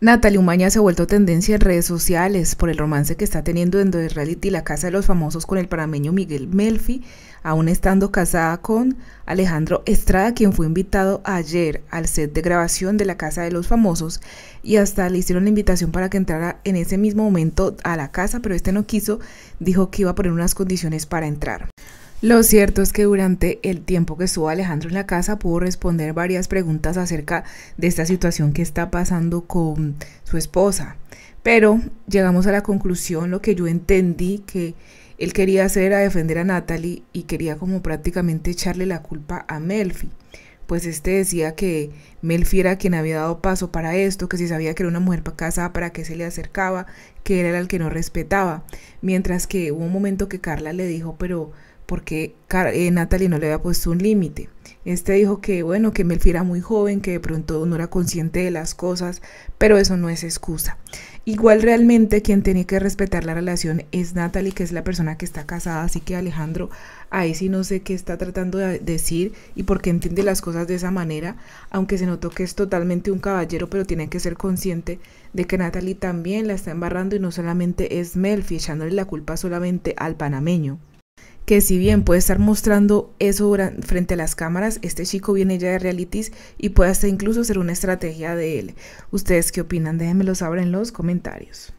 Natalie Umaña se ha vuelto tendencia en redes sociales por el romance que está teniendo en The Reality La Casa de los Famosos con el panameño Miguel Melfi, aún estando casada con Alejandro Estrada, quien fue invitado ayer al set de grabación de La Casa de los Famosos y hasta le hicieron la invitación para que entrara en ese mismo momento a la casa, pero este no quiso, dijo que iba a poner unas condiciones para entrar. Lo cierto es que durante el tiempo que estuvo Alejandro en la casa pudo responder varias preguntas acerca de esta situación que está pasando con su esposa. Pero llegamos a la conclusión, lo que yo entendí que él quería hacer era defender a Natalie y quería como prácticamente echarle la culpa a Melfi. Pues este decía que Melfi era quien había dado paso para esto, que si sabía que era una mujer casada, para qué se le acercaba, que era el que no respetaba. Mientras que hubo un momento que Carla le dijo, pero porque eh, Natalie no le había puesto un límite. Este dijo que, bueno, que Melfi era muy joven, que de pronto no era consciente de las cosas, pero eso no es excusa. Igual realmente quien tiene que respetar la relación es Natalie, que es la persona que está casada, así que Alejandro, ahí sí no sé qué está tratando de decir y por qué entiende las cosas de esa manera, aunque se notó que es totalmente un caballero, pero tiene que ser consciente de que Natalie también la está embarrando y no solamente es Melfi echándole la culpa solamente al panameño que si bien puede estar mostrando eso frente a las cámaras, este chico viene ya de realities y puede hasta incluso ser una estrategia de él. ¿Ustedes qué opinan? Déjenmelo saber en los comentarios.